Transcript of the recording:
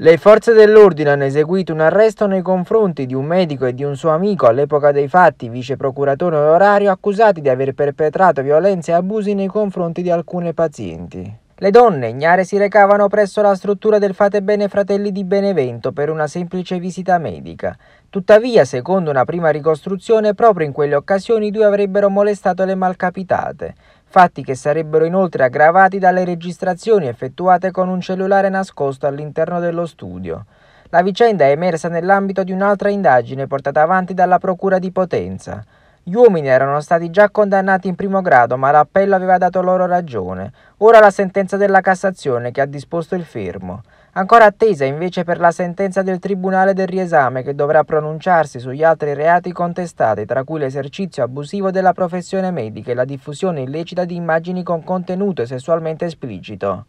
Le forze dell'ordine hanno eseguito un arresto nei confronti di un medico e di un suo amico all'epoca dei fatti, vice procuratore onorario, accusati di aver perpetrato violenze e abusi nei confronti di alcune pazienti. Le donne ignare si recavano presso la struttura del Fate Bene Fratelli di Benevento per una semplice visita medica. Tuttavia, secondo una prima ricostruzione, proprio in quelle occasioni i due avrebbero molestato le malcapitate, fatti che sarebbero inoltre aggravati dalle registrazioni effettuate con un cellulare nascosto all'interno dello studio. La vicenda è emersa nell'ambito di un'altra indagine portata avanti dalla Procura di Potenza. Gli uomini erano stati già condannati in primo grado, ma l'appello aveva dato loro ragione. Ora la sentenza della Cassazione che ha disposto il fermo. Ancora attesa invece per la sentenza del Tribunale del riesame che dovrà pronunciarsi sugli altri reati contestati, tra cui l'esercizio abusivo della professione medica e la diffusione illecita di immagini con contenuto sessualmente esplicito.